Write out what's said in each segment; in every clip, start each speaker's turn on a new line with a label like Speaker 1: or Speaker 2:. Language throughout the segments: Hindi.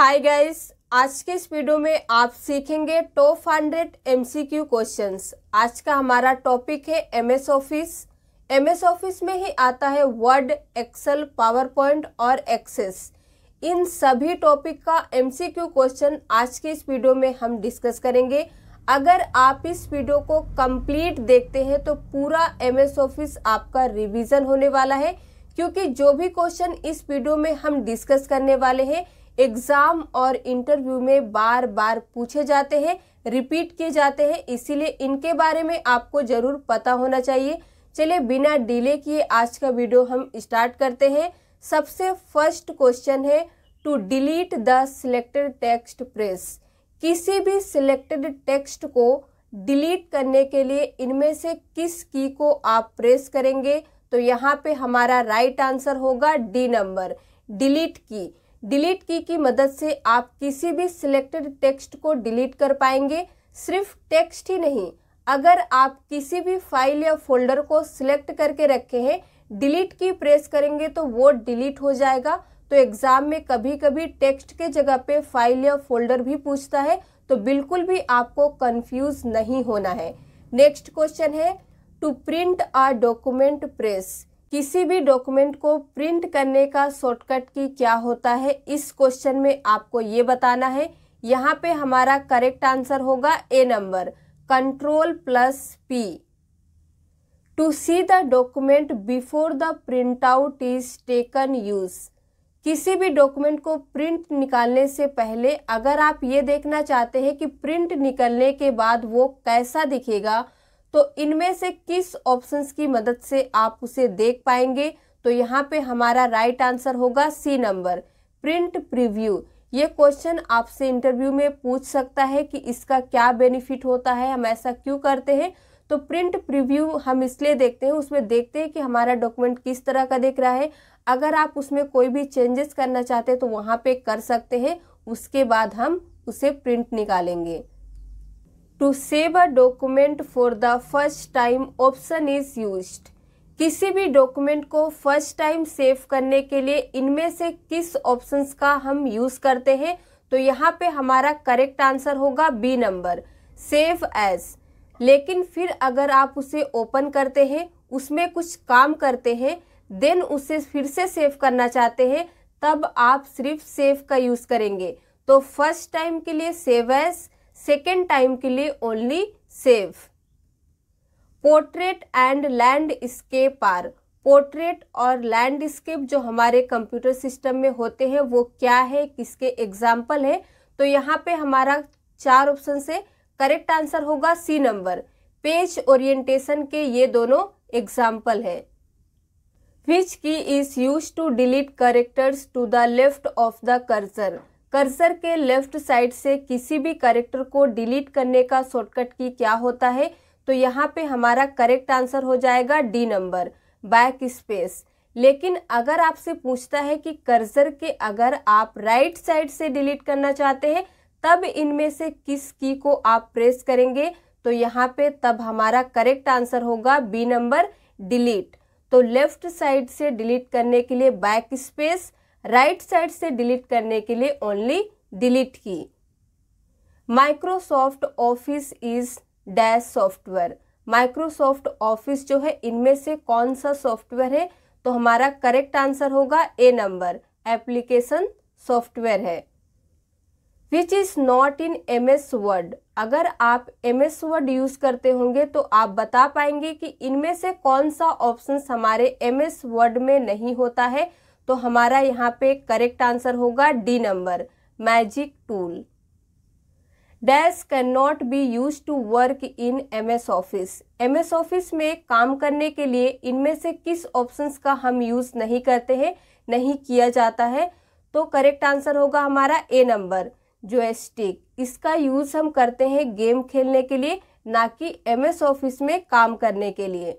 Speaker 1: हाय गाइस आज के इस वीडियो में आप सीखेंगे टॉप हंड्रेड एमसीक्यू क्वेश्चंस आज का हमारा टॉपिक है एमएस ऑफिस एमएस ऑफिस में ही आता है वर्ड एक्सेल पावर पॉइंट और एक्सेस इन सभी टॉपिक का एमसीक्यू क्वेश्चन आज के इस वीडियो में हम डिस्कस करेंगे अगर आप इस वीडियो को कंप्लीट देखते हैं तो पूरा एम ऑफिस आपका रिविजन होने वाला है क्योंकि जो भी क्वेश्चन इस वीडियो में हम डिस्कस करने वाले हैं एग्ज़ाम और इंटरव्यू में बार बार पूछे जाते हैं रिपीट किए जाते हैं इसीलिए इनके बारे में आपको ज़रूर पता होना चाहिए चलिए बिना डिले किए आज का वीडियो हम स्टार्ट करते हैं सबसे फर्स्ट क्वेश्चन है to delete the selected text press किसी भी सिलेक्टेड टेक्स्ट को डिलीट करने के लिए इनमें से किस की को आप प्रेस करेंगे तो यहाँ पे हमारा राइट आंसर होगा D number delete key delete key की मदद से आप किसी भी सिलेक्टेड टेक्स्ट को डिलीट कर पाएंगे सिर्फ टेक्स्ट ही नहीं अगर आप किसी भी फाइल या फोल्डर को सिलेक्ट करके रखे हैं डिलीट की प्रेस करेंगे तो वो डिलीट हो जाएगा तो एग्ज़ाम में कभी कभी टेक्स्ट के जगह पे फाइल या फोल्डर भी पूछता है तो बिल्कुल भी आपको कंफ्यूज नहीं होना है नेक्स्ट क्वेश्चन है to print a document press किसी भी डॉक्यूमेंट को प्रिंट करने का शॉर्टकट की क्या होता है इस क्वेश्चन में आपको ये बताना है यहाँ पे हमारा करेक्ट आंसर होगा A number control plus P to see the document before the print out is taken use किसी भी डॉक्यूमेंट को प्रिंट निकालने से पहले अगर आप ये देखना चाहते हैं कि प्रिंट निकलने के बाद वो कैसा दिखेगा तो इनमें से किस ऑप्शन की मदद से आप उसे देख पाएंगे तो यहाँ पे हमारा राइट आंसर होगा सी नंबर प्रिंट प्रीव्यू ये क्वेश्चन आपसे इंटरव्यू में पूछ सकता है कि इसका क्या बेनिफिट होता है हम ऐसा क्यों करते हैं तो प्रिंट प्रीव्यू हम इसलिए देखते हैं उसमें देखते हैं कि हमारा डॉक्यूमेंट किस तरह का दिख रहा है अगर आप उसमें कोई भी चेंजेस करना चाहते हैं तो वहाँ पे कर सकते हैं उसके बाद हम उसे प्रिंट निकालेंगे to save a document for the first time option is used. किसी भी डॉक्यूमेंट को फर्स्ट टाइम सेव करने के लिए इनमें से किस ऑप्शंस का हम यूज़ करते हैं तो यहाँ पे हमारा करेक्ट आंसर होगा बी नंबर सेव एज लेकिन फिर अगर आप उसे ओपन करते हैं उसमें कुछ काम करते हैं देन उसे फिर से सेव करना चाहते हैं तब आप सिर्फ सेव का यूज़ करेंगे तो फर्स्ट टाइम के लिए सेव एज़ सेकेंड टाइम के लिए only save portrait and landscape or portrait और लैंडस्केप जो हमारे कंप्यूटर सिस्टम में होते हैं वो क्या है किसके एग्जाम्पल है तो यहाँ पे हमारा चार ऑप्शन से करेक्ट आंसर होगा सी नंबर पेज ओरिएंटेशन के ये दोनों एग्जाम्पल है which key is use to delete characters to the left of the cursor cursor के लेफ्ट साइड से किसी भी करेक्टर को डिलीट करने का शॉर्टकट की क्या होता है तो यहाँ पे हमारा करेक्ट आंसर हो जाएगा डी नंबर बैक स्पेस लेकिन अगर आपसे पूछता है कि कर्सर के अगर आप राइट साइड से डिलीट करना चाहते हैं तब इनमें से किस की को आप प्रेस करेंगे तो यहाँ पे तब हमारा करेक्ट आंसर होगा बी नंबर डिलीट तो लेफ्ट साइड से डिलीट करने के लिए बैक स्पेस राइट साइड से डिलीट करने के लिए only delete key Microsoft Office is dash software Microsoft Office जो है इनमें से कौन सा सॉफ्टवेयर है तो हमारा करेक्ट आंसर होगा ए नंबर एप्लीकेशन सॉफ्टवेयर है which is not in M S Word अगर आप एम एस वर्ड यूज करते होंगे तो आप बता पाएंगे कि इनमें से कौन सा ऑप्शन हमारे एम एस वर्ड में नहीं होता है तो हमारा यहाँ पे करेक्ट आंसर होगा D number magic tool dash can not be use to work in M S Office M S Office में काम करने के लिए इनमें से किस ऑप्शंस का हम यूज नहीं करते हैं नहीं किया जाता है तो करेक्ट आंसर होगा हमारा ए नंबर जो एस्टिक इसका यूज हम करते हैं गेम खेलने के लिए ना कि एम एस ऑफिस में काम करने के लिए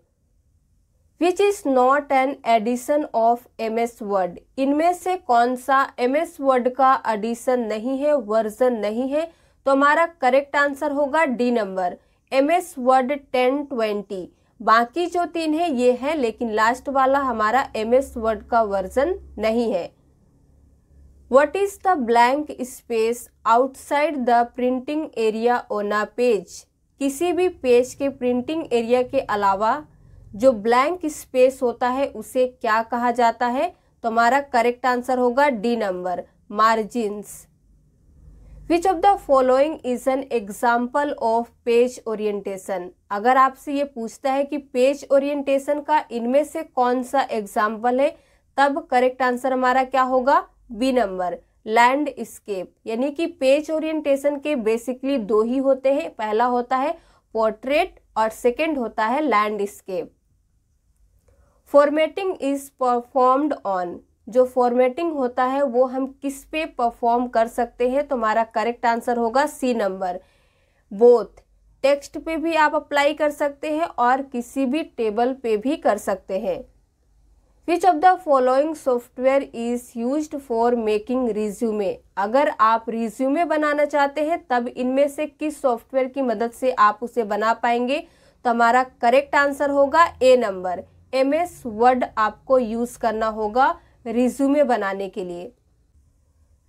Speaker 1: which is not an edition of M S Word इनमें से कौन सा एम एस वर्ड का एडिशन नहीं है वर्जन नहीं है तो हमारा करेक्ट आंसर होगा D number M S Word ten twenty बाकी जो तीन है ये है लेकिन लास्ट वाला हमारा एम एस वर्ड का वर्जन नहीं है what is the blank space outside the printing area on a page किसी भी पेज के प्रिंटिंग एरिया के अलावा जो ब्लैंक स्पेस होता है उसे क्या कहा जाता है तो हमारा करेक्ट आंसर होगा D number margins which of the following is an example of page orientation अगर आपसे ये पूछता है कि पेज ओरिएंटेशन का इनमें से कौन सा एग्जाम्पल है तब करेक्ट आंसर हमारा क्या होगा बी नंबर लैंडस्केप यानी कि पेज ओरिएंटेशन के बेसिकली दो ही होते हैं पहला होता है पोर्ट्रेट और सेकेंड होता है landscape formatting is performed on जो फॉर्मेटिंग होता है वो हम किस पे परफॉर्म कर सकते हैं तो हमारा करेक्ट आंसर होगा सी नंबर बोथ टेक्स्ट पे भी आप अप्लाई कर सकते हैं और किसी भी टेबल पे भी कर सकते हैं which of the following software is use for making resume अगर आप रिज्यूमे बनाना चाहते हैं तब इनमें से किस सॉफ्टवेयर की मदद से आप उसे बना पाएंगे तो हमारा करेक्ट आंसर होगा A number M S Word आपको यूज़ करना होगा रिज्यूमे बनाने के लिए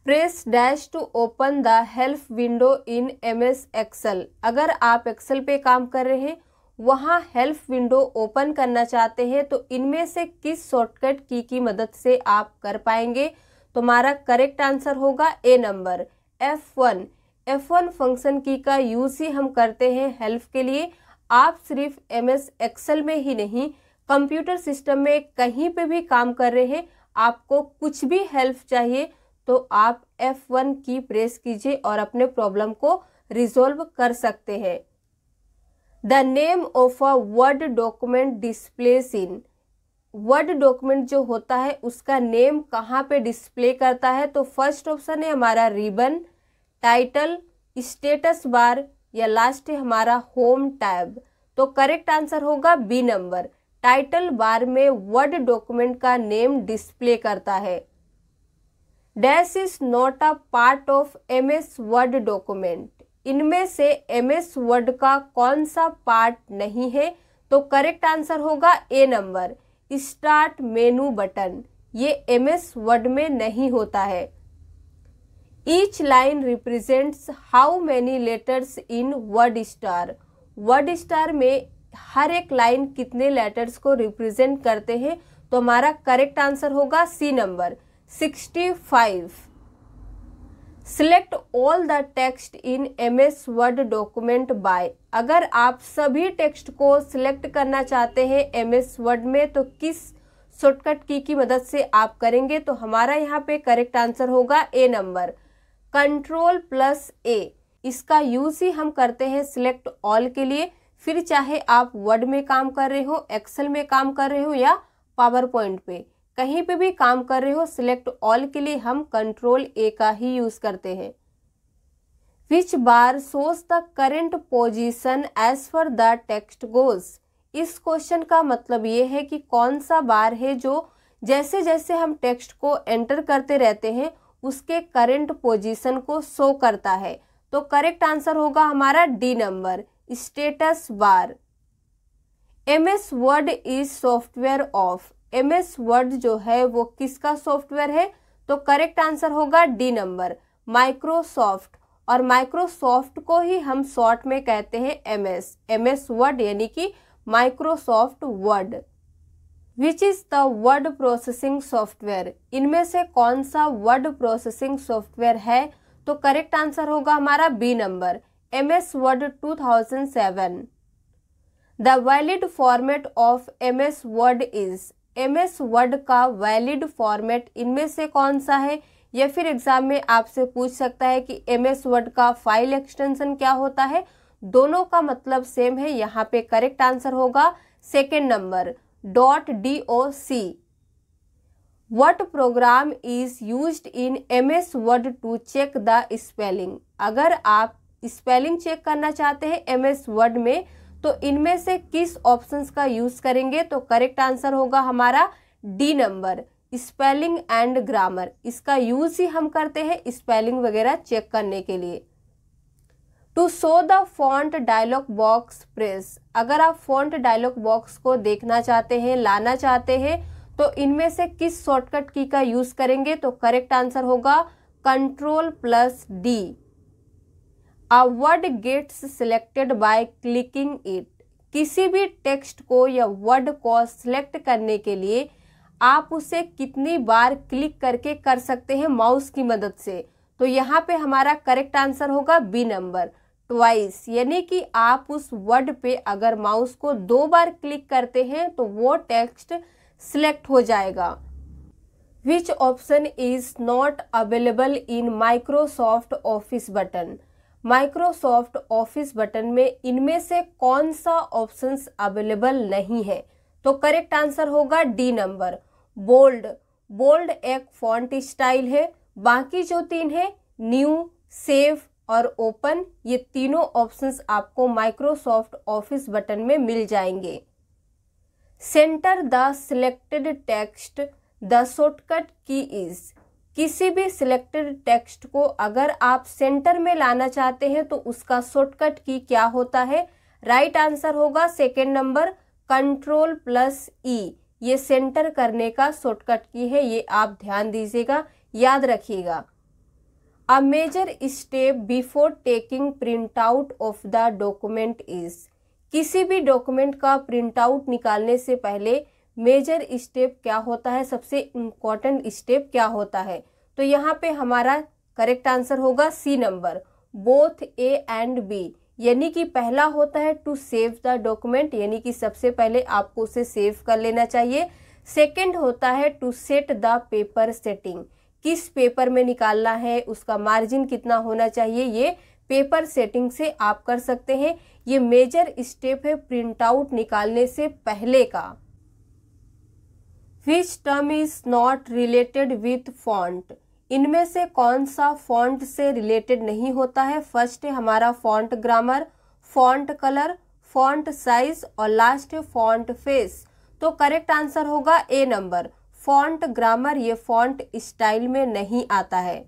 Speaker 1: press dash to open the help window in M S Excel अगर आप एक्सेल पे काम कर रहे हैं वहाँ हेल्प विंडो ओपन करना चाहते हैं तो इनमें से किस शॉर्टकट की की मदद से आप कर पाएंगे तुम्हारा करेक्ट आंसर होगा A number F one F one function key का यूज़ ही हम करते हैं हेल्प के लिए आप सिर्फ एम एस एक्सेल में ही नहीं कंप्यूटर सिस्टम में कहीं पे भी काम कर रहे हैं आपको कुछ भी हेल्प चाहिए तो आप F1 की प्रेस कीजिए और अपने प्रॉब्लम को रिजोल्व कर सकते हैं the name of a Word document displays in Word document जो होता है उसका नेम कहाँ पे डिस्प्ले करता है तो फर्स्ट ऑप्शन है हमारा रिबन टाइटल स्टेटस बार या लास्ट है हमारा होम टैब तो करेक्ट आंसर होगा बी नंबर टाइटल बार में वर्ड डॉक्यूमेंट का नेम डिस्प्ले करता है dash is not a part of M S Word document इनमें से एम एस वर्ड का कौन सा पार्ट नहीं है तो करेक्ट आंसर होगा A number start menu button ये एम एस वर्ड में नहीं होता है each line represents how many letters in WordStar WordStar में हर एक लाइन कितने लेटर्स को रिप्रेजेंट करते हैं तो हमारा करेक्ट आंसर होगा C number sixty five select all the text in M S Word document by अगर आप सभी टेक्स्ट को सिलेक्ट करना चाहते हैं एम एस वर्ड में तो किस शॉर्टकट की की मदद से आप करेंगे तो हमारा यहाँ पे करेक्ट आंसर होगा A number control plus A इसका यूज ही हम करते हैं सिलेक्ट ऑल के लिए फिर चाहे आप वर्ड में काम कर रहे हो एक्सेल में काम कर रहे हो या पावर पॉइंट पे कहीं पे भी काम कर रहे हो सिलेक्ट ऑल के लिए हम कंट्रोल ए का ही यूज़ करते हैं which bar shows the current position as for the text goes इस क्वेश्चन का मतलब ये है कि कौन सा बार है जो जैसे जैसे हम टेक्स्ट को एंटर करते रहते हैं उसके करेंट पोजिशन को शो करता है तो करेक्ट आंसर होगा हमारा D number status bar M S Word is software of M S Word जो है वो किसका सॉफ्टवेयर है तो करेक्ट आंसर होगा डी नंबर माइक्रोसॉफ्ट और माइक्रोसॉफ्ट को ही हम शॉर्ट में कहते हैं M S M S Word यानी कि Microsoft Word which is the word processing software इनमें से कौन सा वर्ड प्रोसेसिंग सॉफ्टवेयर है तो करेक्ट आंसर होगा हमारा B number M S Word seven the valid format of M S Word is M S Word का वैलिड फॉर्मेट इनमें से कौन सा है या फिर एग्जाम में आपसे पूछ सकता है कि एम एस वर्ड का फाइल एक्सटेंशन क्या होता है दोनों का मतलब सेम है यहाँ पे करेक्ट आंसर होगा second number dot D O C what program is use in M S Word to check the spelling अगर आप स्पेलिंग चेक करना चाहते हैं एम एस वर्ड में तो इनमें से किस ऑप्शंस का यूज करेंगे तो करेक्ट आंसर होगा हमारा D number spelling and grammar इसका यूज ही हम करते हैं स्पेलिंग वगैरह चेक करने के लिए to show the font dialog box press अगर आप फॉन्ट डायलॉग बॉक्स को देखना चाहते हैं लाना चाहते हैं तो इनमें से किस शॉर्टकट की का यूज करेंगे तो करेक्ट आंसर होगा control plus D word gets selected by clicking it किसी भी टेक्स्ट को या वर्ड को सिलेक्ट करने के लिए आप उसे कितनी बार क्लिक करके कर सकते हैं माउस की मदद से तो यहाँ पे हमारा करेक्ट आंसर होगा बी नंबर ट्वाइस यानी कि आप उस वर्ड पे अगर माउस को दो बार क्लिक करते हैं तो वो टेक्स्ट सिलेक्ट हो जाएगा which option is not available in Microsoft Office button Microsoft Office button में इनमें से कौन सा ऑप्शन अवेलेबल नहीं है तो करेक्ट आंसर होगा डी नंबर बोल्ड बोल्ड एक फॉन्ट स्टाइल है बाकी जो तीन है न्यू सेव और ओपन ये तीनों ऑप्शंस आपको माइक्रोसॉफ्ट ऑफिस बटन में मिल जाएंगे center the selected text the shortcut key is किसी भी सिलेक्टेड टेक्स्ट को अगर आप सेंटर में लाना चाहते हैं तो उसका शॉर्टकट की क्या होता है राइट right आंसर होगा second number control plus E ये सेंटर करने का शॉर्टकट की है ये आप ध्यान दीजिएगा याद रखिएगा a major step before taking print out of the document is किसी भी डॉक्यूमेंट का प्रिंट आउट निकालने से पहले मेजर स्टेप क्या होता है सबसे इम्पॉर्टेंट स्टेप क्या होता है तो यहाँ पे हमारा करेक्ट आंसर होगा C number both A and B यानी कि पहला होता है टू सेव द डॉक्यूमेंट यानी कि सबसे पहले आपको उसे सेव कर लेना चाहिए सेकंड होता है to set the paper setting किस पेपर में निकालना है उसका मार्जिन कितना होना चाहिए ये पेपर सेटिंग से आप कर सकते हैं ये मेजर स्टेप है प्रिंट आउट निकालने से पहले का which term is not related with font इनमें से कौन सा फॉन्ट से रिलेटेड नहीं होता है फर्स्ट है हमारा font grammar font colour font size और लास्ट है फॉन्ट फेस तो करेक्ट आंसर होगा ए नंबर फॉन्ट ग्रामर ये फॉन्ट स्टाइल में नहीं आता है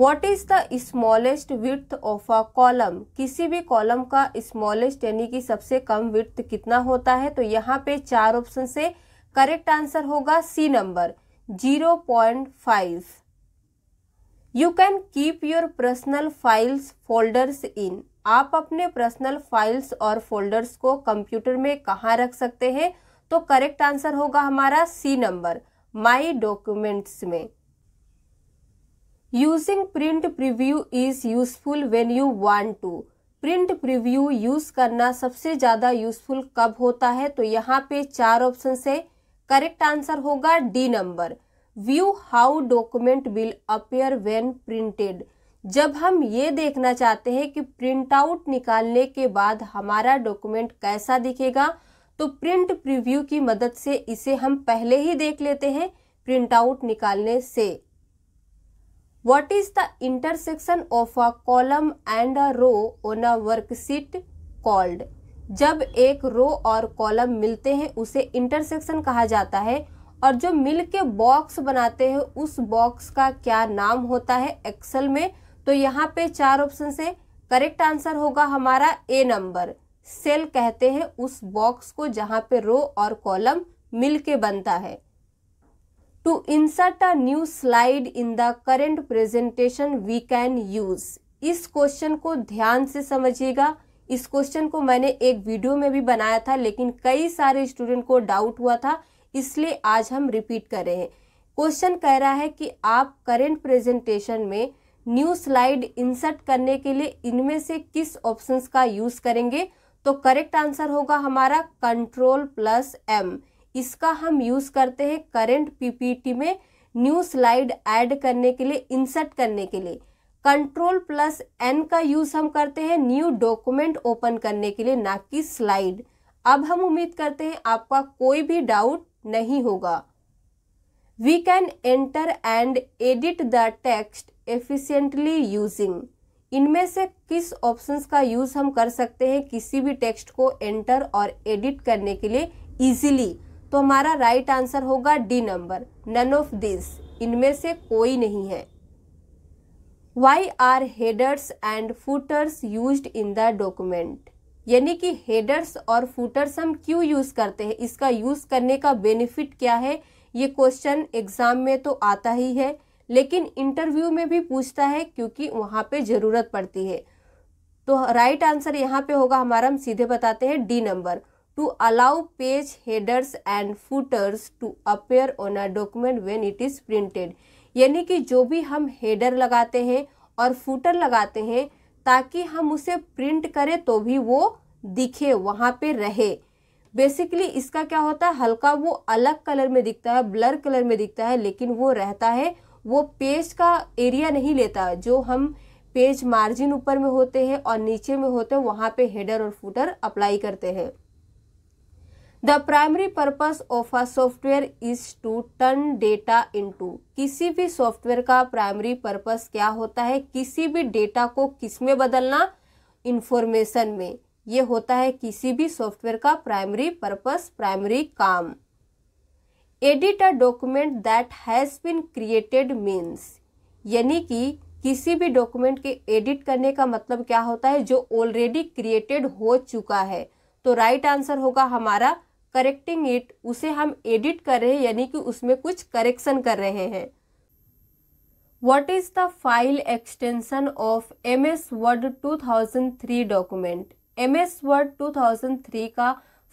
Speaker 1: what is the smallest width of a column किसी भी कॉलम का स्मॉलेस्ट यानी कि सबसे कम विथ कितना होता है तो यहाँ पे चार ऑप्शन से करेक्ट आंसर होगा C number zero point five you can keep your personal files folders in आप अपने पर्सनल फाइल्स और फोल्डर्स को कंप्यूटर में कहाँ रख सकते हैं तो करेक्ट आंसर होगा हमारा सी नंबर माई डॉक्यूमेंट्स में using print preview is useful when you want to print preview use करना सबसे ज़्यादा यूजफुल कब होता है तो यहाँ पे चार ऑप्शन है करेक्ट आंसर होगा D number view how document will appear when printed जब हम ये देखना चाहते हैं कि प्रिंट आउट निकालने के बाद हमारा डॉक्यूमेंट कैसा दिखेगा तो प्रिंट प्रीव्यू की मदद से इसे हम पहले ही देख लेते हैं प्रिंट आउट निकालने से what is the intersection of a column and a row on a worksheet called जब एक रो और कॉलम मिलते हैं उसे इंटरसेक्शन कहा जाता है और जो मिल के बॉक्स बनाते हैं उस बॉक्स का क्या नाम होता है एक्सल में तो यहाँ पे चार ऑप्शन से करेक्ट आंसर होगा हमारा ए नंबर सेल कहते हैं उस बॉक्स को जहाँ पे रो और कॉलम मिल के बनता है to insert a new slide in the current presentation we can use इस क्वेश्चन को ध्यान से समझिएगा इस क्वेश्चन को मैंने एक वीडियो में भी बनाया था लेकिन कई सारे स्टूडेंट को डाउट हुआ था इसलिए आज हम रिपीट कर रहे हैं क्वेश्चन कह रहा है कि आप करेंट प्रेजेंटेशन में न्यू स्लाइड इंसर्ट करने के लिए इनमें से किस ऑप्शंस का यूज करेंगे तो करेक्ट आंसर होगा हमारा कंट्रोल प्लस एम इसका हम यूज करते हैं करेंट पीपीटी में न्यू स्लाइड ऐड करने के लिए इंसर्ट करने के लिए कंट्रोल प्लस एन का यूज हम करते हैं न्यू डॉक्यूमेंट ओपन करने के लिए ना कि स्लाइड अब हम उम्मीद करते हैं आपका कोई भी डाउट नहीं होगा we can enter and edit the text efficiently using इनमें से किस ऑप्शंस का यूज हम कर सकते हैं किसी भी टेक्स्ट को एंटर और एडिट करने के लिए इजीली तो हमारा राइट right आंसर होगा D number none of this इनमें से कोई नहीं है why are headers and footers use in the document यानी कि हेडर्स और फूटर्स हम क्यों यूज़ करते हैं इसका यूज़ करने का बेनिफिट क्या है ये क्वेश्चन एग्ज़ाम में तो आता ही है लेकिन इंटरव्यू में भी पूछता है क्योंकि वहाँ पे ज़रूरत पड़ती है तो राइट आंसर यहाँ पे होगा हमारा हम सीधे बताते हैं D number to allow page headers and footers to appear on a document when it is printed यानी कि जो भी हम हेडर लगाते हैं और फूटर लगाते हैं ताकि हम उसे प्रिंट करें तो भी वो दिखे वहाँ पे रहे बेसिकली इसका क्या होता है हल्का वो अलग कलर में दिखता है ब्लर कलर में दिखता है लेकिन वो रहता है वो पेज का एरिया नहीं लेता जो हम पेज मार्जिन ऊपर में होते हैं और नीचे में होते हैं वहाँ पे हेडर और फूटर अप्लाई करते हैं the primary purpose of a software is to turn data to किसी भी सॉफ्टवेयर का प्राइमरी पर्पस क्या होता है किसी भी डेटा को किस में बदलना इंफॉर्मेशन में ये होता है किसी भी सॉफ्टवेयर का प्राइमरी पर्पस प्राइमरी काम edit a document that has been created means यानी कि किसी भी डॉक्यूमेंट के एडिट करने का मतलब क्या होता है जो ऑलरेडी क्रिएटेड हो चुका है तो राइट right आंसर होगा हमारा करेक्टिंग इट उसे हम एडिट कर रहे हैं यानी कि उसमें कुछ करेक्शन कर रहे हैं what is the file extension of M S Word two thousand three document M S Word two thousand three का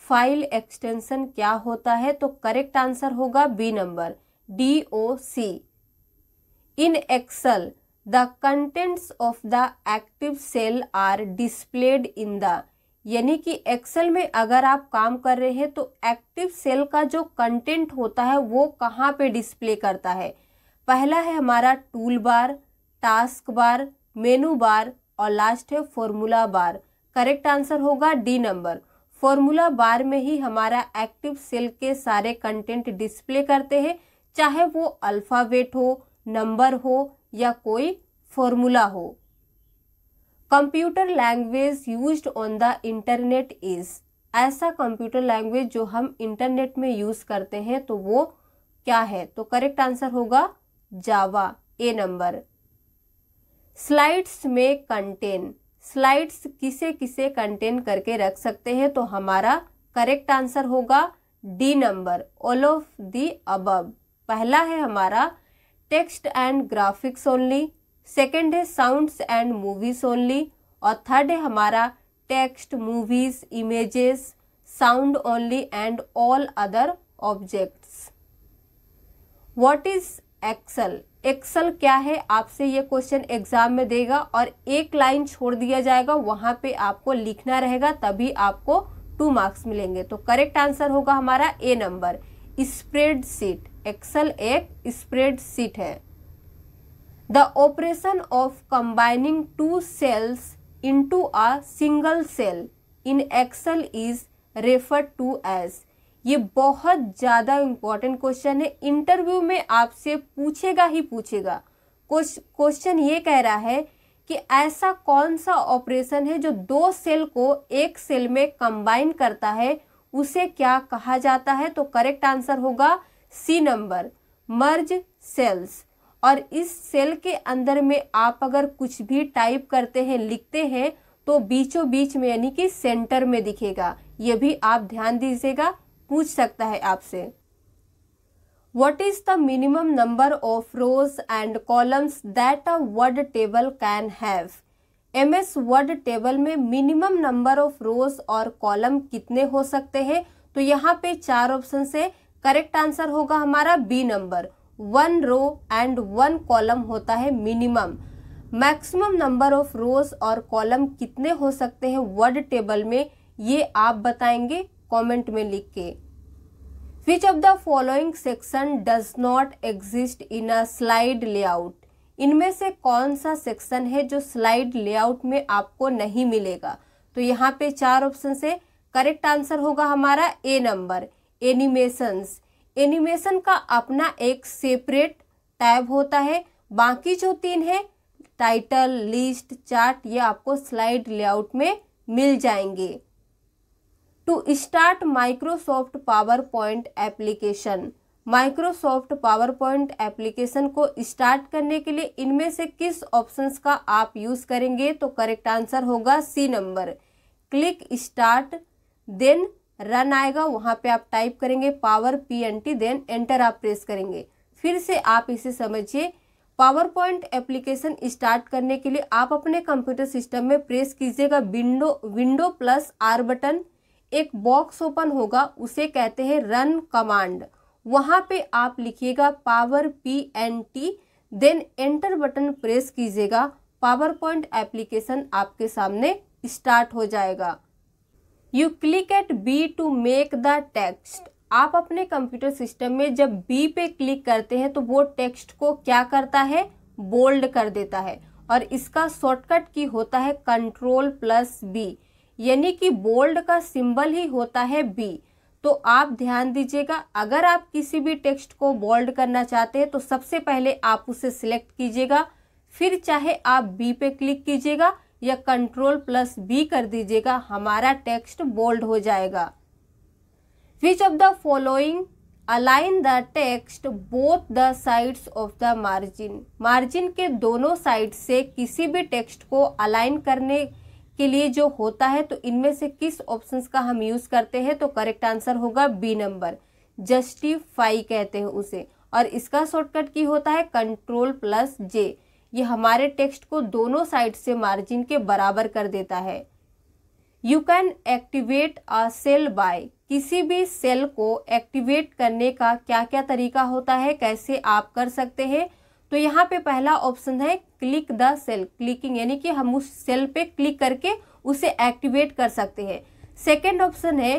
Speaker 1: फाइल एक्सटेंशन क्या होता है तो करेक्ट आंसर होगा B number D O C in Excel the contents of the active cell are displayed in the यानी कि एक्सेल में अगर आप काम कर रहे हैं तो एक्टिव सेल का जो कंटेंट होता है वो कहाँ पे डिस्प्ले करता है पहला है हमारा टूल बार टास्क बार मेनू बार और लास्ट है फॉर्मूला बार करेक्ट आंसर होगा डी नंबर फॉर्मूला बार में ही हमारा एक्टिव सेल के सारे कंटेंट डिस्प्ले करते हैं चाहे वो अल्फ़ावेट हो नंबर हो या कोई फॉर्मूला हो computer language use on the internet is ऐसा कंप्यूटर लैंग्वेज जो हम इंटरनेट में यूज करते हैं तो वो क्या है तो करेक्ट आंसर होगा जावा ए नंबर स्लाइड्स में कंटेन स्लाइड्स किसे किसे कंटेन करके रख सकते हैं तो हमारा करेक्ट आंसर होगा D number all of the above पहला है हमारा text and graphics only second है साउंड्स एंड मूवीज ओनली और थर्ड है हमारा text movies images sound only and all other objects what is Excel Excel क्या है आपसे ये क्वेश्चन एग्जाम में देगा और एक लाइन छोड़ दिया जाएगा वहां पे आपको लिखना रहेगा तभी आपको टू मार्क्स मिलेंगे तो करेक्ट आंसर होगा हमारा A number spreadsheet Excel एक स्प्रेड सीट है operation of of two cells into a single cell in Excel is referred to as ये बहुत ज़्यादा इम्पॉर्टेंट क्वेश्चन है इंटरव्यू में आपसे पूछेगा ही पूछेगा क्वेश्चन ये कह रहा है कि ऐसा कौन सा ऑपरेशन है जो दो सेल को एक सेल में कंबाइन करता है उसे क्या कहा जाता है तो करेक्ट आंसर होगा सी नंबर मर्ज सेल्स और इस सेल के अंदर में आप अगर कुछ भी टाइप करते हैं लिखते हैं तो बीचों बीच में यानी कि सेंटर में दिखेगा ये भी आप ध्यान दीजिएगा पूछ सकता है आपसे what is the minimum number of rows and columns that a Word table can have M S Word table में मिनिमम नंबर ऑफ रोज और कॉलम कितने हो सकते हैं तो यहाँ पे चार ऑप्शन से करेक्ट आंसर होगा हमारा B number one row and one column होता है minimum maximum number of rows और कॉलम कितने हो सकते हैं वर्ड टेबल में ये आप बताएंगे कमेंट में लिख के which of the following section does not exist in a slide layout इनमें से कौन सा सेक्शन है जो स्लाइड लेआउट में आपको नहीं मिलेगा तो यहाँ पे चार ऑप्शन से करेक्ट आंसर होगा हमारा ए नंबर एनिमेशंस एनिमेशन का अपना एक सेपरेट टैब होता है बाकी जो तीन है टाइटल लिस्ट चार्ट ये आपको स्लाइड लेआउट में मिल जाएंगे to start Microsoft PowerPoint application Microsoft PowerPoint application को स्टार्ट करने के लिए इनमें से किस ऑप्शंस का आप यूज करेंगे तो करेक्ट आंसर होगा C number click start then run आएगा वहाँ पे आप टाइप करेंगे power P N T then enter आप प्रेस करेंगे फिर से आप इसे समझिए पावर पॉइंट एप्लीकेशन स्टार्ट करने के लिए आप अपने कंप्यूटर सिस्टम में प्रेस कीजिएगा window window plus R button एक बॉक्स ओपन होगा उसे कहते हैं रन कमांड वहाँ पे आप लिखिएगा power P N T then enter button press कीजिएगा पावर पॉइंट एप्लीकेशन आपके सामने स्टार्ट हो जाएगा you click at B to make the text आप अपने कंप्यूटर सिस्टम में जब बी पे क्लिक करते हैं तो वो टेक्स्ट को क्या करता है बोल्ड कर देता है और इसका शॉर्टकट की होता है कंट्रोल प्लस बी यानी कि बोल्ड का सिंबल ही होता है बी तो आप ध्यान दीजिएगा अगर आप किसी भी टेक्स्ट को बोल्ड करना चाहते हैं तो सबसे पहले आप उसे सिलेक्ट कीजिएगा फिर चाहे आप बी पे क्लिक कीजिएगा या कंट्रोल प्लस बी कर दीजिएगा हमारा टेक्स्ट बोल्ड हो जाएगा which of the following align the text both the sides of the margin margin के दोनों साइड से किसी भी टेक्स्ट को अलाइन करने के लिए जो होता है तो इनमें से किस ऑप्शंस का हम यूज करते हैं तो करेक्ट आंसर होगा बी नंबर जस्टिफाई कहते हैं उसे और इसका शॉर्टकट की होता है कंट्रोल प्लस जे ये हमारे टेक्स्ट को दोनों साइड से मार्जिन के बराबर कर देता है you can activate a cell by किसी भी सेल को एक्टिवेट करने का क्या क्या तरीका होता है कैसे आप कर सकते हैं तो यहाँ पे पहला ऑप्शन है क्लिक द सेल क्लिकिंग यानी कि हम उस सेल पे क्लिक करके उसे एक्टिवेट कर सकते हैं सेकेंड ऑप्शन है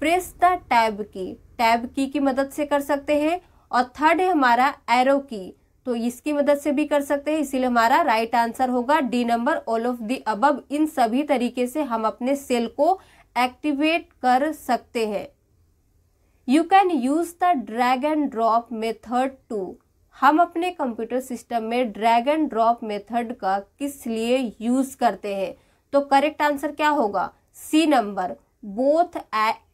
Speaker 1: press the tab key tab key की मदद से कर सकते हैं और थर्ड है हमारा एरो की तो इसकी मदद से भी कर सकते हैं इसीलिए हमारा राइट आंसर होगा D number all of the above इन सभी तरीके से हम अपने सेल को एक्टिवेट कर सकते हैं you can use the drag and drop method to हम अपने कंप्यूटर सिस्टम में ड्रैग एंड ड्रॉप मेथड का किस लिए यूज करते हैं तो करेक्ट आंसर क्या होगा C number both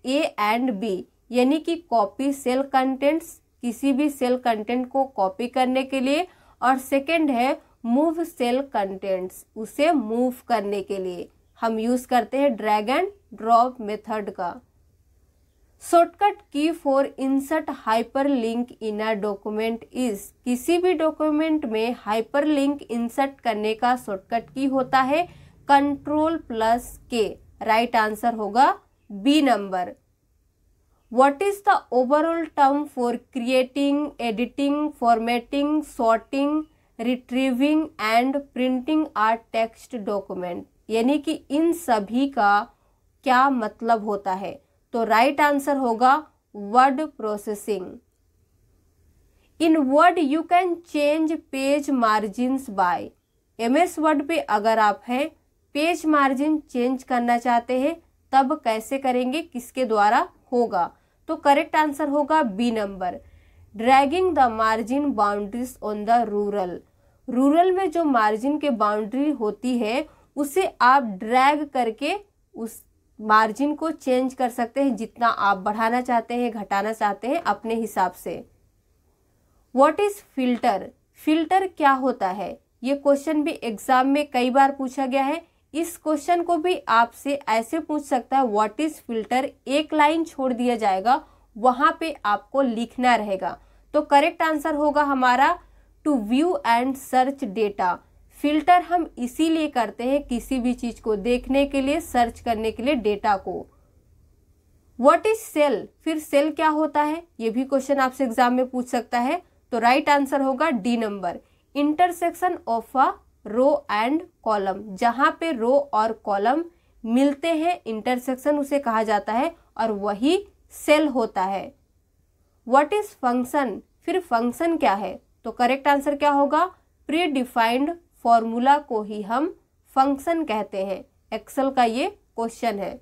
Speaker 1: A and B यानी कि कॉपी सेल कंटेंट्स किसी भी सेल कंटेंट को कॉपी करने के लिए और सेकेंड है मूव सेल कंटेंट्स उसे मूव करने के लिए हम यूज़ करते हैं ड्रैग एंड ड्रॉप मेथड का shortcut key for insert hyperlink in a document is किसी भी डॉक्यूमेंट में हाइपर लिंक इंसर्ट करने का शॉर्टकट की होता है control plus K right answer होगा B number what is the overall term for creating, editing, formatting, sorting, retrieving and printing a text document? यानी कि इन सभी का क्या मतलब होता है तो राइट right आंसर होगा word processing in Word you can change page margins by MS Word पे अगर आप हैं पेज मार्जिन चेंज करना चाहते हैं तब कैसे करेंगे किसके द्वारा होगा तो करेक्ट आंसर होगा B number dragging the margin boundaries on the ruler ruler में जो मार्जिन के बाउंड्री होती है उसे आप ड्रैग करके उस मार्जिन को चेंज कर सकते हैं जितना आप बढ़ाना चाहते हैं घटाना चाहते हैं अपने हिसाब से वॉट इज फिल्टर फिल्टर क्या होता है ये क्वेश्चन भी एग्जाम में कई बार पूछा गया है इस क्वेश्चन को भी आपसे ऐसे पूछ सकता है व्हाट इज फिल्टर एक लाइन छोड़ दिया जाएगा वहां पे आपको लिखना रहेगा तो करेक्ट आंसर होगा हमारा to view and search data filter हम इसीलिए करते हैं किसी भी चीज़ को देखने के लिए सर्च करने के लिए डेटा को व्हाट इज सेल फिर सेल क्या होता है ये भी क्वेश्चन आपसे एग्जाम में पूछ सकता है तो राइट right आंसर होगा D number intersection of a row and column जहाँ पे रो और कॉलम मिलते हैं इंटरसेक्शन उसे कहा जाता है और वही सेल होता है वट इज फंक्शन फिर फंक्शन क्या है तो करेक्ट आंसर क्या होगा प्री डिफाइंड फॉर्मूला को ही हम फंक्शन कहते हैं एक्सल का ये क्वेश्चन है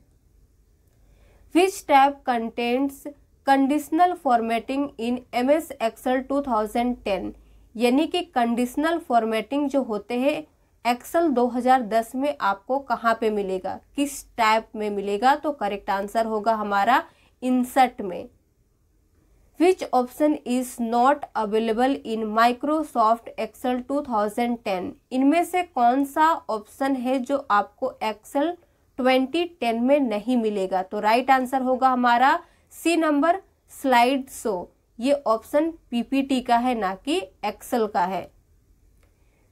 Speaker 1: which tab contents conditional formatting in M S Excel two thousand ten यानी कि कंडीशनल फॉर्मेटिंग जो होते हैं एक्सल 2010 में आपको कहाँ पे मिलेगा किस टाइप में मिलेगा तो करेक्ट आंसर होगा हमारा इंसर्ट में which option is not available in Microsoft Excel 2010 इनमें से कौन सा ऑप्शन है जो आपको एक्सल 2010 में नहीं मिलेगा तो राइट right आंसर होगा हमारा सी नंबर स्लाइड सो ये ऑप्शन पीपीटी का है ना कि एक्सेल का है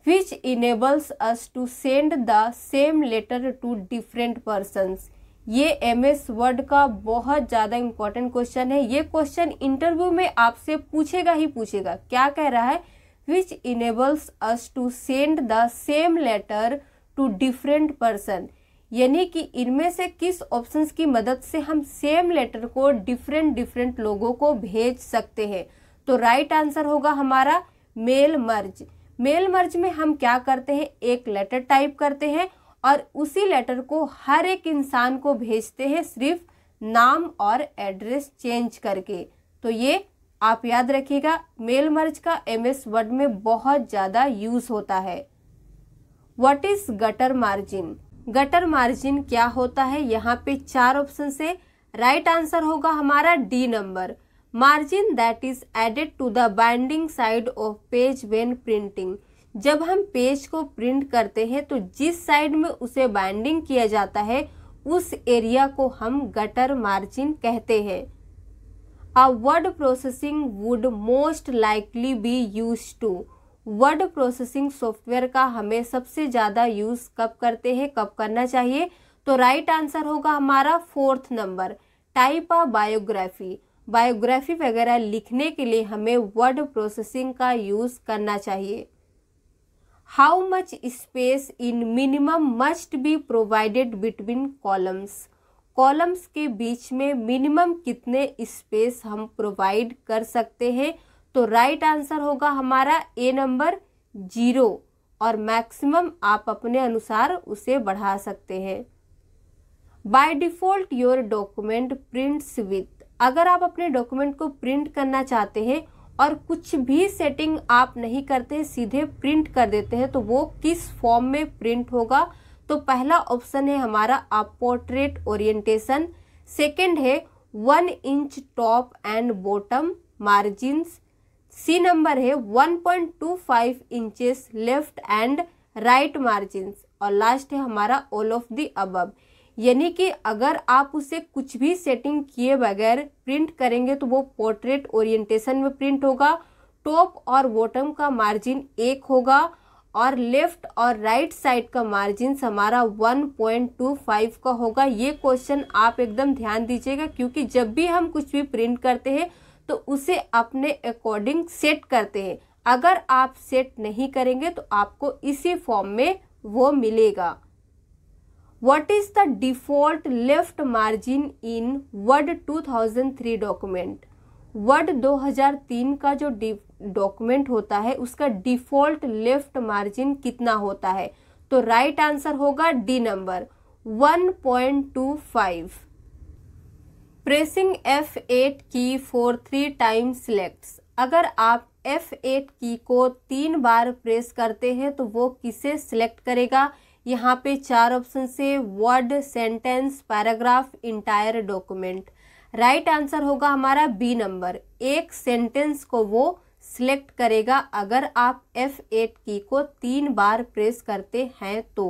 Speaker 1: which enables us to send the same letter to different persons ये एम एस वर्ड का बहुत ज़्यादा इम्पोर्टेंट क्वेश्चन है ये क्वेश्चन इंटरव्यू में आपसे पूछेगा ही पूछेगा क्या कह रहा है which enables us to send the same letter to different person यानी कि इनमें से किस ऑप्शंस की मदद से हम सेम लेटर को डिफरेंट डिफरेंट लोगों को भेज सकते हैं तो राइट आंसर होगा हमारा मेल मर्ज मेल मर्ज में हम क्या करते हैं एक लेटर टाइप करते हैं और उसी लेटर को हर एक इंसान को भेजते हैं सिर्फ नाम और एड्रेस चेंज करके तो ये आप याद रखिएगा मेल मर्ज का एम एस वर्ड में बहुत ज़्यादा यूज़ होता है what is gutter margin gutter margin क्या होता है यहाँ पे चार ऑप्शन से राइट right आंसर होगा हमारा D number margin that is added to the binding side of page when printing जब हम पेज को प्रिंट करते हैं तो जिस साइड में उसे बाइंडिंग किया जाता है उस एरिया को हम गटर मार्जिन कहते हैं a word processing would most likely be use to word processing software का हमें सबसे ज़्यादा यूज़ कब करते हैं कब करना चाहिए तो राइट आंसर होगा हमारा fourth number type of biography biography वगैरह लिखने के लिए हमें वर्ड प्रोसेसिंग का यूज़ करना चाहिए how much space in minimum must be provided between columns columns के बीच में मिनिमम कितने स्पेस हम प्रोवाइड कर सकते हैं तो राइट आंसर होगा हमारा ए नंबर जीरो और मैक्सिमम आप अपने अनुसार उसे बढ़ा सकते हैं by default your document prints with अगर आप अपने डॉक्यूमेंट को प्रिंट करना चाहते हैं और कुछ भी सेटिंग आप नहीं करते सीधे प्रिंट कर देते हैं तो वो किस फॉर्म में प्रिंट होगा तो पहला ऑप्शन है हमारा आप पोर्ट्रेट ओरिएंटेशन सेकेंड है one inch top and bottom margins C number है 1.25 inches left and right margin और लास्ट है हमारा ऑल ऑफ द अबब यानी कि अगर आप उसे कुछ भी सेटिंग किए बगैर प्रिंट करेंगे तो वो पोर्ट्रेट ओरिएंटेशन में प्रिंट होगा टॉप और बॉटम का मार्जिन एक होगा और लेफ्ट और राइट साइड का मार्जिन हमारा 1.25 का होगा ये क्वेश्चन आप एकदम ध्यान दीजिएगा क्योंकि जब भी हम कुछ भी प्रिंट करते हैं तो उसे अपने अकॉर्डिंग सेट करते हैं अगर आप सेट नहीं करेंगे तो आपको इसी फॉर्म में वो मिलेगा what is the default left margin in Word 2003 document Word 2003 का जो डॉक्यूमेंट होता है उसका डिफॉल्ट लेफ्ट मार्जिन कितना होता है तो राइट right आंसर होगा D number 1.25 pressing F8 key four three time select अगर आप F8 की को तीन बार प्रेस करते हैं तो वो किसे सिलेक्ट करेगा यहाँ पे चार ऑप्शन से word sentence paragraph entire document right answer होगा हमारा बी नंबर एक सेंटेंस को वो सिलेक्ट करेगा अगर आप F8 की को तीन बार प्रेस करते हैं तो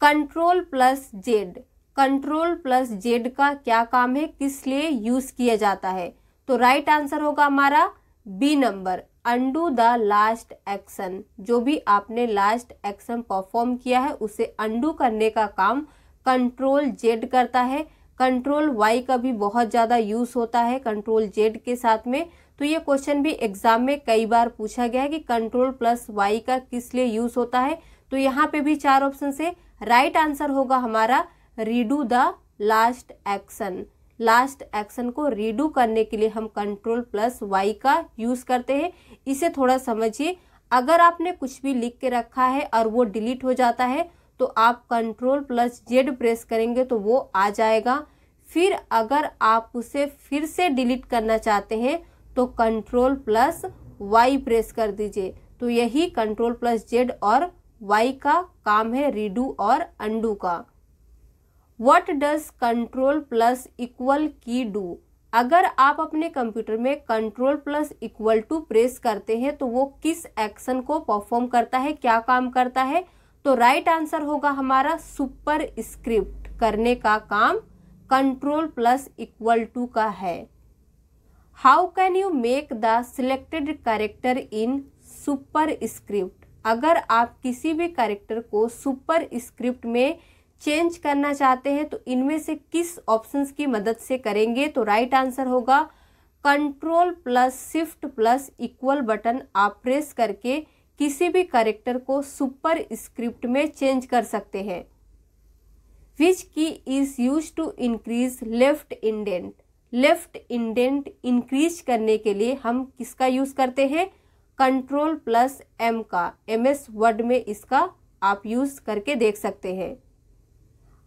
Speaker 1: control plus Z control plus Z का क्या काम है किस लिए यूज किया जाता है तो राइट आंसर होगा हमारा B number undo the last action जो भी आपने लास्ट एक्शन परफॉर्म किया है उसे अंडू करने का काम कंट्रोल जेड करता है कंट्रोल वाई का भी बहुत ज़्यादा यूज़ होता है कंट्रोल जेड के साथ में तो ये क्वेश्चन भी एग्जाम में कई बार पूछा गया है कि कंट्रोल प्लस वाई का किस लिए यूज़ होता है तो यहाँ पे भी चार ऑप्शन से राइट आंसर होगा हमारा redo the last action last action को रीडू करने के लिए हम कंट्रोल प्लस वाई का यूज़ करते हैं इसे थोड़ा समझिए अगर आपने कुछ भी लिख के रखा है और वो डिलीट हो जाता है तो आप कंट्रोल प्लस जेड प्रेस करेंगे तो वो आ जाएगा फिर अगर आप उसे फिर से डिलीट करना चाहते हैं तो कंट्रोल प्लस वाई प्रेस कर दीजिए तो यही कंट्रोल प्लस जेड और वाई का काम है रीडू और अंडू का what does control plus equal key do अगर आप अपने कंप्यूटर में control plus equal to press करते हैं तो वो किस एक्शन को परफॉर्म करता है क्या काम करता है तो राइट आंसर होगा हमारा सुपर स्क्रिप्ट करने का काम कंट्रोल प्लस इक्वल टू का है how can you make the selected character in superscript अगर आप किसी भी कैरेक्टर को सुपर स्क्रिप्ट में चेंज करना चाहते हैं तो इनमें से किस ऑप्शंस की मदद से करेंगे तो राइट आंसर होगा control plus shift plus equal button आप प्रेस करके किसी भी करेक्टर को सुपर स्क्रिप्ट में चेंज कर सकते हैं which key is use to increase left indent left indent increase करने के लिए हम किसका यूज करते हैं कंट्रोल प्लस एम का एम एस वर्ड में इसका आप यूज करके देख सकते हैं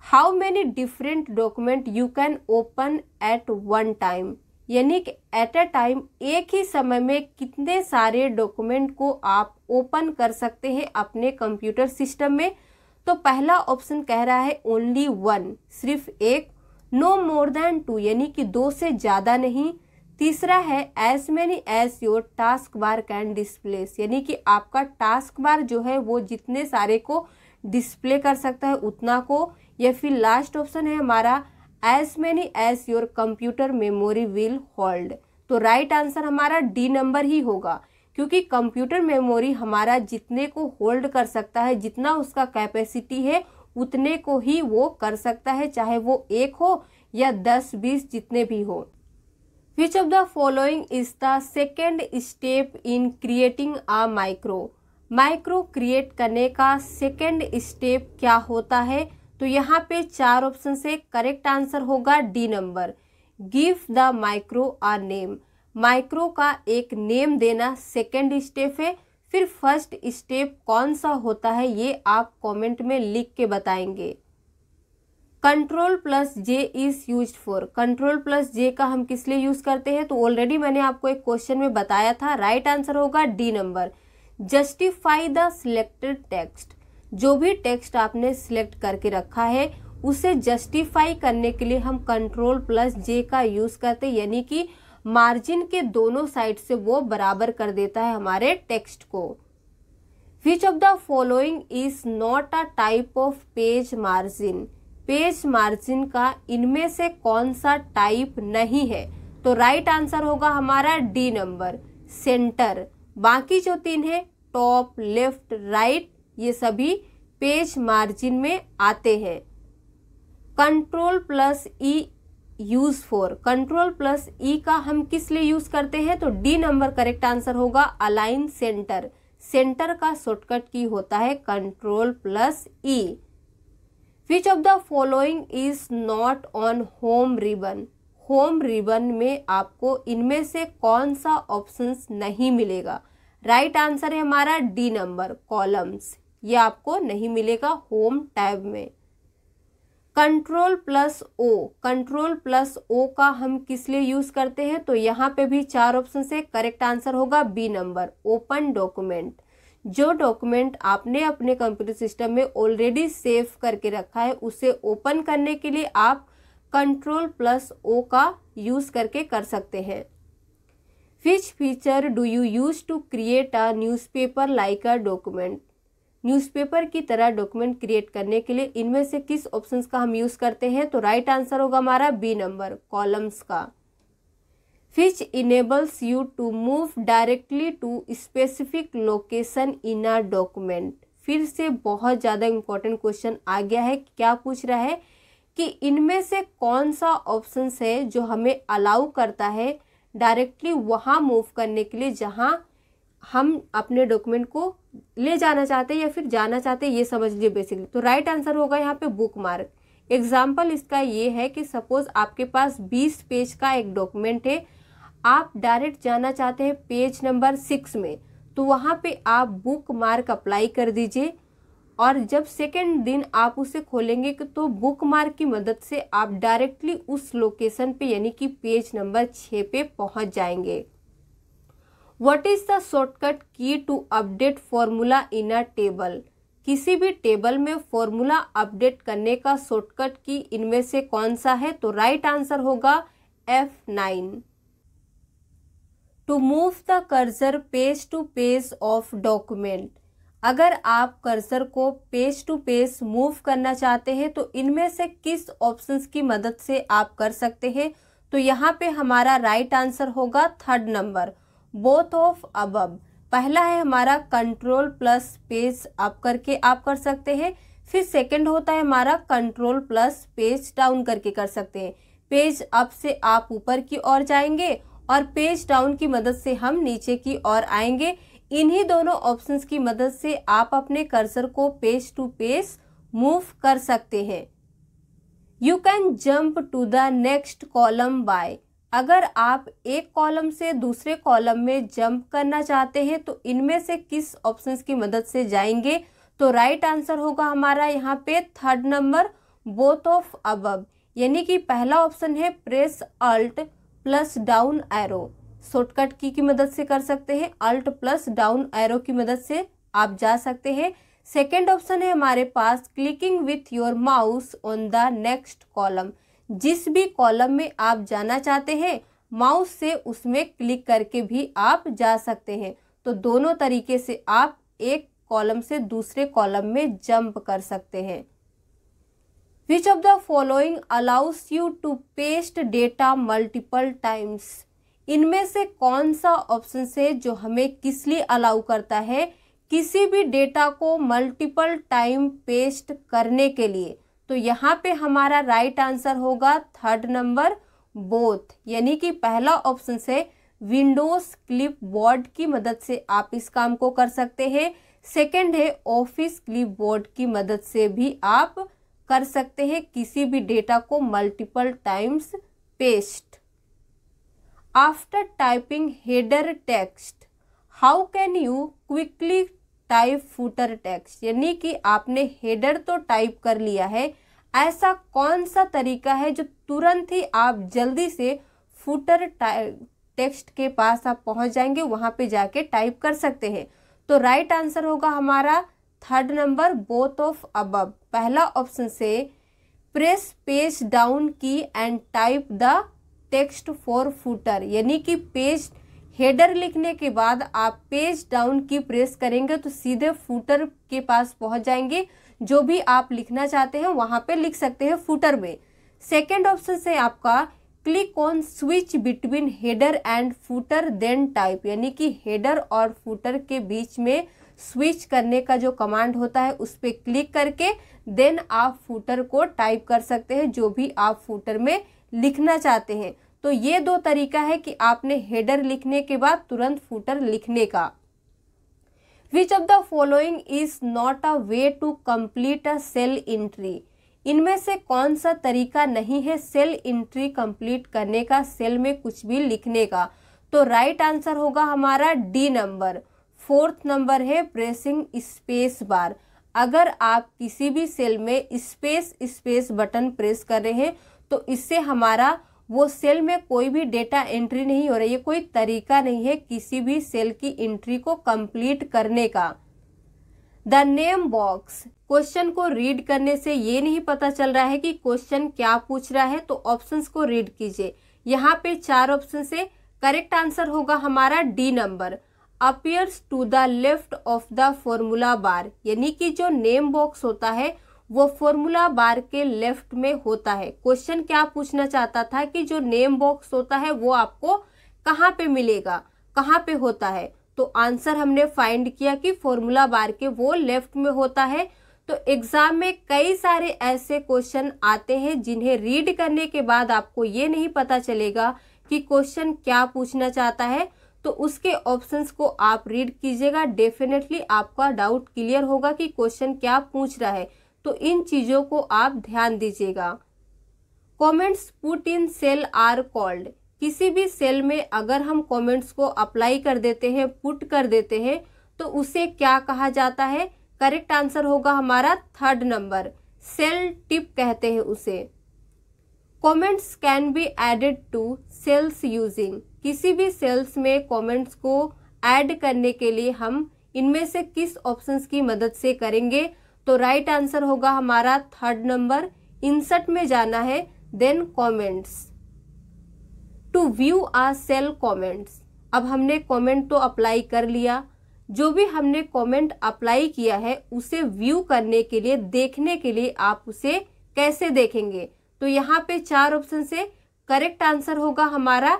Speaker 1: how many different document you can open at one time यानी कि एट अ टाइम एक ही समय में कितने सारे डॉक्यूमेंट को आप ओपन कर सकते हैं अपने कंप्यूटर सिस्टम में तो पहला ऑप्शन कह रहा है ओनली वन सिर्फ एक नो मोर देन टू यानी कि दो से ज़्यादा नहीं तीसरा है as many as your task bar can displace यानी कि आपका टास्क बार जो है वो जितने सारे को डिस्प्ले कर सकता है उतना को या फिर लास्ट ऑप्शन है हमारा as many as your computer memory will hold तो राइट आंसर हमारा डी नंबर ही होगा क्योंकि कंप्यूटर मेमोरी हमारा जितने को होल्ड कर सकता है जितना उसका कैपेसिटी है उतने को ही वो कर सकता है चाहे वो एक हो या दस बीस जितने भी हो which of the following is the second step in creating a micro micro क्रिएट करने का सेकेंड स्टेप क्या होता है तो यहाँ पे चार ऑप्शन से करेक्ट आंसर होगा D number give the micro ah name micro का एक नेम देना सेकेंड स्टेप है फिर फर्स्ट स्टेप कौन सा होता है ये आप कमेंट में लिख के बताएंगे control plus J is use for control plus J का हम किस लिए यूज करते हैं तो ऑलरेडी मैंने आपको एक क्वेश्चन में बताया था राइट right आंसर होगा D number justify the selected text जो भी टेक्स्ट आपने सिलेक्ट करके रखा है उसे जस्टिफाई करने के लिए हम कंट्रोल प्लस जे का यूज करते यानी कि मार्जिन के दोनों साइड से वो बराबर कर देता है हमारे टेक्स्ट को which of the following is not a type of page margin page margin का इनमें से कौन सा टाइप नहीं है तो राइट right आंसर होगा हमारा डी नंबर सेंटर बाकी जो तीन है टॉप लेफ्ट राइट ये सभी पेज मार्जिन में आते हैं control plus E use for control plus E का हम किस लिए यूज करते हैं तो डी नंबर करेक्ट आंसर होगा अलाइन सेंटर सेंटर का शॉर्टकट की होता है control plus E which of the following is not on home ribbon home ribbon में आपको इनमें से कौन सा ऑप्शन नहीं मिलेगा राइट right आंसर है हमारा डी नंबर कॉलम्स ये आपको नहीं मिलेगा होम टैब में control plus O control plus O का हम किस लिए यूज करते हैं तो यहाँ पे भी चार ऑप्शन से करेक्ट आंसर होगा बी नंबर ओपन डॉक्यूमेंट जो डॉक्यूमेंट आपने अपने कंप्यूटर सिस्टम में ऑलरेडी सेव करके रखा है उसे ओपन करने के लिए आप कंट्रोल प्लस ओ का यूज़ करके कर सकते हैं which feature do you use to create a newspaper like a document newspaper की तरह डॉक्यूमेंट क्रिएट करने के लिए इनमें से किस ऑप्शंस का हम यूज़ करते हैं तो राइट आंसर होगा हमारा बी नंबर कॉलम्स का feature enables you to move directly to specific location in a document फिर से बहुत ज़्यादा इम्पोर्टेंट क्वेश्चन आ गया है क्या पूछ रहा है कि इनमें से कौन सा ऑप्शन है जो हमें अलाउ करता है डायरेक्टली वहाँ मूव करने के लिए जहाँ हम अपने डॉक्यूमेंट को ले जाना चाहते हैं या फिर जाना चाहते हैं ये समझ लीजिए बेसिकली तो राइट आंसर होगा यहाँ पे बुक मार्क एग्जाम्पल इसका ये है कि सपोज आपके पास बीस पेज का एक डॉक्यूमेंट है आप डायरेक्ट जाना चाहते हैं पेज नंबर सिक्स में तो वहाँ पे आप बुक मार्क अप्लाई कर दीजिए और जब सेकेंड दिन आप उसे खोलेंगे तो बुक मार्क की मदद से आप डायरेक्टली उस लोकेशन पे यानी कि पेज नंबर छः पे पहुँच जाएंगे what is the shortcut key to update formula in a table किसी भी टेबल में फॉर्मूला अपडेट करने का शॉर्टकट की इनमें से कौन सा है तो राइट right आंसर होगा F nine to move the cursor page to page of document अगर आप कर्सर को पेज टू पेज मूव करना चाहते हैं तो इनमें से किस ऑप्शंस की मदद से आप कर सकते हैं तो यहाँ पे हमारा राइट right आंसर होगा third number both of above पहला है हमारा कंट्रोल प्लस पेज अप करके आप कर सकते हैं फिर सेकंड होता है हमारा कंट्रोल प्लस पेज डाउन करके कर सकते हैं पेज अप से आप ऊपर की ओर जाएंगे और पेज डाउन की मदद से हम नीचे की ओर आएंगे इन्हीं दोनों ऑप्शंस की मदद से आप अपने कर्सर को पेज टू पेज मूव कर सकते हैं you can jump to the next column by अगर आप एक कॉलम से दूसरे कॉलम में जंप करना चाहते हैं तो इनमें से किस ऑप्शन की मदद से जाएंगे तो राइट आंसर होगा हमारा यहाँ पे third number both of above यानी कि पहला ऑप्शन है press Alt plus down arrow shortcut key की मदद से कर सकते हैं अल्ट प्लस डाउन एरो की मदद से आप जा सकते हैं सेकेंड ऑप्शन है हमारे पास clicking with your mouse on the next column जिस भी कॉलम में आप जाना चाहते हैं माउस से उसमें क्लिक करके भी आप जा सकते हैं तो दोनों तरीके से आप एक कॉलम से दूसरे कॉलम में जंप कर सकते हैं which of the following allows you to paste data multiple times इनमें से कौन सा ऑप्शन है जो हमें किस लिए अलाउ करता है किसी भी डेटा को मल्टीपल टाइम पेस्ट करने के लिए तो यहाँ पे हमारा राइट आंसर होगा थर्ड नंबर बोथ यानी कि पहला ऑप्शन से विंडोज क्लिप बोर्ड की मदद से आप इस काम को कर सकते हैं सेकंड है ऑफिस क्लिप बोर्ड की मदद से भी आप कर सकते हैं किसी भी डेटा को multiple times paste after typing header text how can you quickly type footer text यानी कि आपने हेडर तो टाइप कर लिया है ऐसा कौन सा तरीका है जो तुरंत ही आप जल्दी से फूटर टेक्स्ट के पास आप पहुंच जाएंगे वहां पे जाके टाइप कर सकते हैं तो राइट आंसर होगा हमारा थर्ड नंबर बोथ ऑफ अबब पहला ऑप्शन से press page down key and type the text for footer यानी कि पेज हेडर लिखने के बाद आप पेज डाउन की प्रेस करेंगे तो सीधे फूटर के पास पहुंच जाएंगे जो भी आप लिखना चाहते हैं वहाँ पे लिख सकते हैं फुटर में सेकेंड ऑप्शन से आपका click on switch between header and footer then type यानी कि हेडर और फूटर के बीच में स्विच करने का जो कमांड होता है उस पर क्लिक करके देन आप फूटर को टाइप कर सकते हैं जो भी आप फूटर में लिखना चाहते हैं तो ये दो तरीका है कि आपने हेडर लिखने के बाद तुरंत फूटर लिखने का which of the following is not a way to complete a cell entry इनमें से कौन सा तरीका नहीं है सेल इंट्री कंप्लीट करने का सेल में कुछ भी लिखने का तो राइट right आंसर होगा हमारा डी नंबर फोर्थ नंबर है प्रेसिंग स्पेस बार अगर आप किसी भी सेल में स्पेस स्पेस बटन प्रेस कर रहे हैं तो इससे हमारा वो सेल में कोई भी डेटा एंट्री नहीं हो रही है कोई तरीका नहीं है किसी भी सेल की एंट्री को कंप्लीट करने का द नेम बॉक्स क्वेश्चन को रीड करने से ये नहीं पता चल रहा है कि क्वेश्चन क्या पूछ रहा है तो ऑप्शंस को रीड कीजिए यहाँ पे चार ऑप्शन से करेक्ट आंसर होगा हमारा D number appears to the left of the formula bar यानी कि जो नेम बॉक्स होता है वो फॉर्मूला बार के लेफ्ट में होता है क्वेश्चन क्या पूछना चाहता था कि जो नेम बॉक्स होता है वो आपको कहाँ पे मिलेगा कहाँ पे होता है तो आंसर हमने फाइंड किया कि फॉर्मूला बार के वो लेफ्ट में होता है तो एग्जाम में कई सारे ऐसे क्वेश्चन आते हैं जिन्हें रीड करने के बाद आपको ये नहीं पता चलेगा कि क्वेश्चन क्या पूछना चाहता है तो उसके ऑप्शंस को आप रीड कीजिएगा डेफिनेटली आपका डाउट क्लियर होगा कि क्वेश्चन क्या पूछ रहा है तो इन चीज़ों को आप ध्यान दीजिएगा comments put in cell are called किसी भी सेल में अगर हम कमेंट्स को अप्लाई कर देते हैं पुट कर देते हैं तो उसे क्या कहा जाता है करेक्ट आंसर होगा हमारा थर्ड नंबर सेल टिप कहते हैं उसे comments can be added to cells using किसी भी सेल्स में कमेंट्स को ऐड करने के लिए हम इनमें से किस ऑप्शंस की मदद से करेंगे तो राइट right आंसर होगा हमारा थर्ड नंबर इंसर्ट में जाना है then comments to view a cell comments अब हमने कमेंट तो अप्लाई कर लिया जो भी हमने कमेंट अप्लाई किया है उसे व्यू करने के लिए देखने के लिए आप उसे कैसे देखेंगे तो यहाँ पे चार ऑप्शन से करेक्ट आंसर होगा हमारा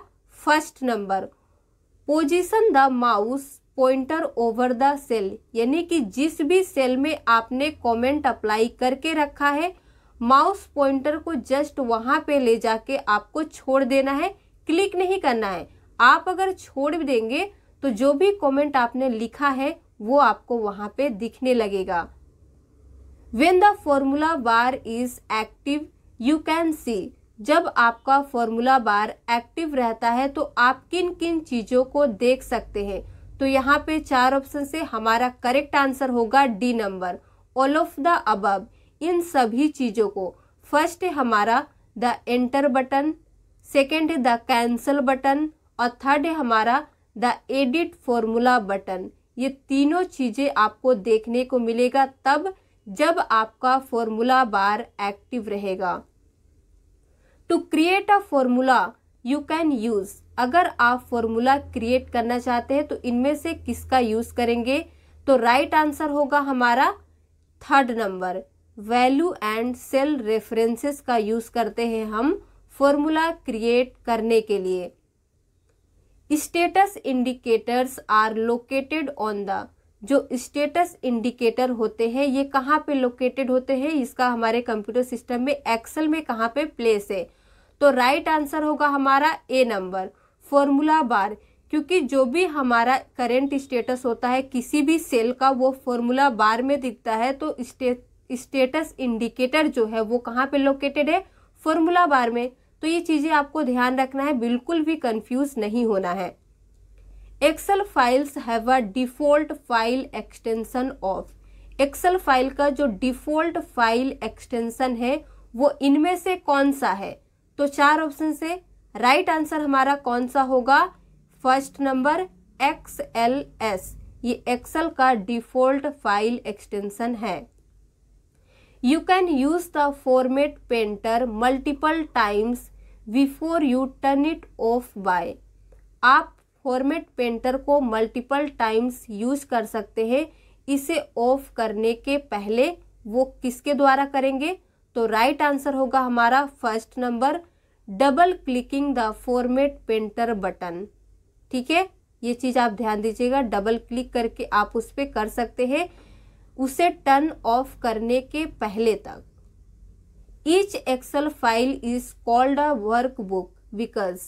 Speaker 1: first number position the mouse pointer over the cell यानी कि जिस भी सेल में आपने कमेंट अप्लाई करके रखा है माउस पॉइंटर को जस्ट वहां पे ले जाके आपको छोड़ देना है क्लिक नहीं करना है आप अगर छोड़ देंगे तो जो भी कमेंट आपने लिखा है वो आपको वहां पे दिखने लगेगा when the formula bar is active you can see जब आपका फॉर्मूला बार एक्टिव रहता है तो आप किन किन चीज़ों को देख सकते हैं तो यहाँ पे चार ऑप्शन से हमारा करेक्ट आंसर होगा D number all of the above इन सभी चीज़ों को फर्स्ट है हमारा द एंटर बटन सेकेंड है द कैंसल बटन और थर्ड है हमारा द एडिट फॉर्मूला बटन ये तीनों चीज़ें आपको देखने को मिलेगा तब जब आपका फॉर्मूला बार एक्टिव रहेगा to create a formula you can use अगर आप फॉर्मूला क्रिएट करना चाहते हैं तो इनमें से किसका यूज करेंगे तो राइट आंसर होगा हमारा third number value and cell references का यूज करते हैं हम फॉर्मूला क्रिएट करने के लिए status indicators are located on the जो स्टेटस इंडिकेटर होते हैं ये कहाँ पे लोकेटेड होते हैं इसका हमारे कंप्यूटर सिस्टम में एक्सेल में कहाँ पे प्लेस है तो राइट right आंसर होगा हमारा ए नंबर फॉर्मूला बार क्योंकि जो भी हमारा करेंट स्टेटस होता है किसी भी सेल का वो फॉर्मूला बार में दिखता है तो स्टेटस इंडिकेटर जो है वो कहाँ पे लोकेटेड है फॉर्मूला बार में तो ये चीज़ें आपको ध्यान रखना है बिल्कुल भी कंफ्यूज नहीं होना है Excel files have a default file extension of Excel file का जो डिफ़ॉल्ट फाइल एक्सटेंसन है वो इनमें से कौन सा है तो चार ऑप्शन से राइट right आंसर हमारा कौन सा होगा first number X L S ये एक्सेल का डिफॉल्ट फाइल एक्सटेंशन है you can use the format painter multiple times before you turn it off by आप फॉर्मेट पेंटर को मल्टीपल टाइम्स यूज कर सकते हैं इसे ऑफ करने के पहले वो किसके द्वारा करेंगे तो राइट right आंसर होगा हमारा first number double clicking the format painter button ठीक है ये चीज आप ध्यान दीजिएगा डबल क्लिक करके आप उस पर कर सकते हैं उसे टर्न ऑफ करने के पहले तक each Excel file is called a workbook because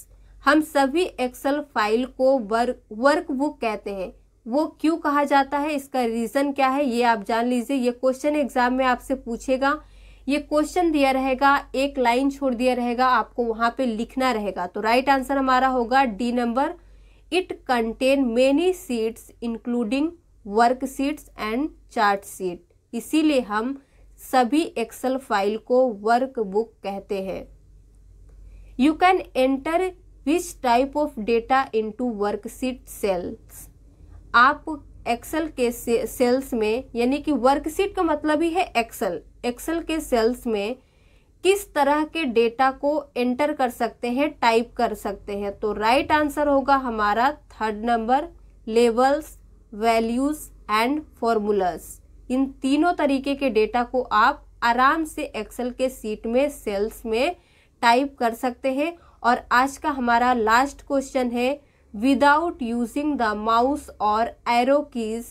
Speaker 1: हम सभी एक्सल फाइल को वर्क वर्क बुक कहते हैं वो क्यों कहा जाता है इसका रीज़न क्या है ये आप जान लीजिए ये क्वेश्चन एग्जाम में आपसे पूछेगा ये क्वेश्चन दिया रहेगा एक लाइन छोड़ दिया रहेगा आपको वहां पे लिखना रहेगा तो राइट आंसर हमारा होगा D number it contain many sheets including worksheets and chart sheet इसीलिए हम सभी एक्सेल फाइल को वर्क बुक कहते हैं you can enter which type of data into worksheet cells आप एक्सेल के सेल्स में यानी कि वर्कशीट का मतलब ही है एक्सेल एक्सेल के सेल्स में किस तरह के डेटा को एंटर कर सकते हैं टाइप कर सकते हैं तो राइट right आंसर होगा हमारा third number labels values and formulas इन तीनों तरीके के डेटा को आप आराम से एक्सेल के सीट में सेल्स में टाइप कर सकते हैं और आज का हमारा लास्ट क्वेश्चन है विदाउट यूजिंग द माउस और arrow keys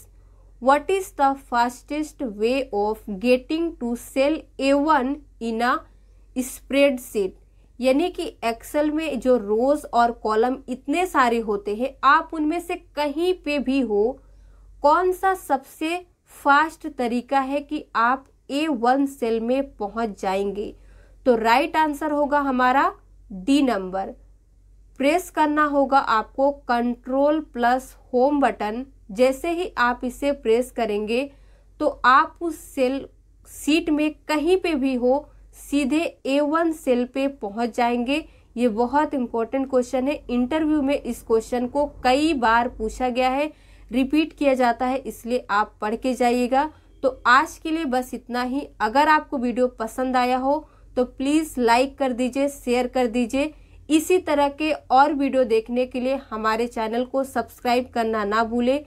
Speaker 1: what is the fastest way of getting to cell A1 in a spreadsheet यानी कि एक्सेल में जो रोज और कॉलम इतने सारे होते हैं आप उनमें से कहीं पे भी हो कौन सा सबसे फास्ट तरीका है कि आप ए वन सेल में पहुंच जाएंगे तो राइट आंसर होगा हमारा डी नंबर प्रेस करना होगा आपको कंट्रोल प्लस होम बटन जैसे ही आप इसे प्रेस करेंगे तो आप उस सेल सीट में कहीं पे भी हो सीधे ए वन सेल पे पहुंच जाएंगे ये बहुत इंपॉर्टेंट क्वेश्चन है इंटरव्यू में इस क्वेश्चन को कई बार पूछा गया है रिपीट किया जाता है इसलिए आप पढ़ के जाइएगा तो आज के लिए बस इतना ही अगर आपको वीडियो पसंद आया हो तो प्लीज़ लाइक कर दीजिए शेयर कर दीजिए इसी तरह के और वीडियो देखने के लिए हमारे चैनल को सब्सक्राइब करना ना भूलें